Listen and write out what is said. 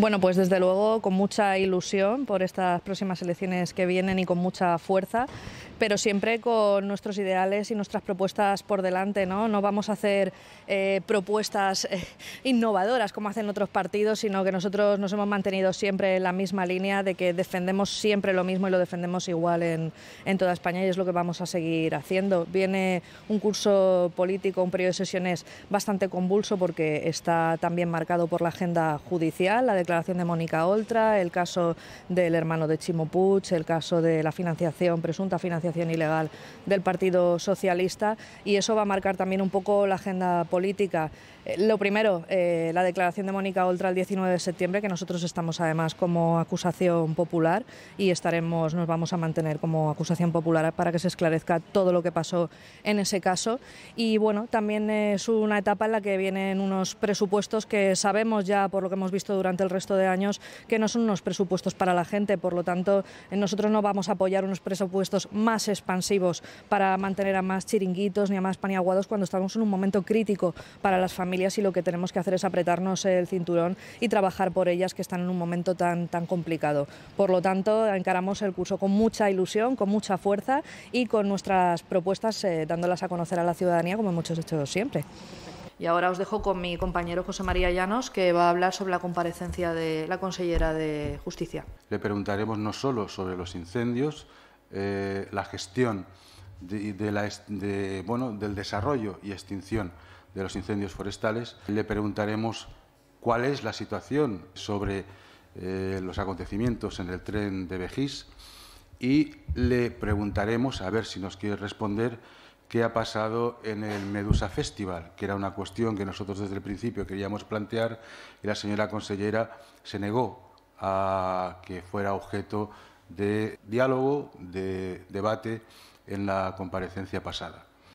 Bueno, pues desde luego con mucha ilusión por estas próximas elecciones que vienen y con mucha fuerza, pero siempre con nuestros ideales y nuestras propuestas por delante, ¿no? No vamos a hacer eh, propuestas eh, innovadoras como hacen otros partidos, sino que nosotros nos hemos mantenido siempre en la misma línea de que defendemos siempre lo mismo y lo defendemos igual en, toda España y es lo que vamos a seguir haciendo. Viene un curso político, un periodo de sesiones bastante convulso porque está también marcado por la agenda judicial, la declaración de Mónica Oltra, el caso del hermano de Chimo Puig, el caso de la financiación, presunta financiación ilegal del Partido Socialista y eso va a marcar también un poco la agenda política. Eh, lo primero, eh, la declaración de Mónica Oltra el 19 de septiembre, que nosotros estamos además como acusación popular y estaremos, nos vamos a mantener como acusación popular para que se esclarezca todo lo que pasó en ese caso. Y bueno, también es una etapa en la que vienen unos presupuestos que sabemos ya por lo que hemos visto durante el resto de años que no son unos presupuestos para la gente. Por lo tanto, nosotros no vamos a apoyar unos presupuestos más expansivos para mantener a más chiringuitos ni a más paniaguados cuando estamos en un momento crítico para las familias y lo que tenemos que hacer es apretarnos el cinturón y trabajar por ellas que están en un momento tan, tan complicado. Por lo tanto, encaramos el curso con mucha ilusión, con mucha fuerza y con nuestras propuestas eh, dándolas a conocer a la ciudadanía como hemos hecho siempre. Y ahora os dejo con mi compañero José María Llanos, que va a hablar sobre la comparecencia de la consellera de Justicia. Le preguntaremos no solo sobre los incendios, eh, la gestión del desarrollo y extinción de los incendios forestales. Le preguntaremos cuál es la situación sobre eh, los acontecimientos en el tren de Vejís y le preguntaremos, a ver si nos quiere responder, qué ha pasado en el Medusa Festival, que era una cuestión que nosotros desde el principio queríamos plantear y la señora consellera se negó a que fuera objeto de diálogo, de debate en la comparecencia pasada.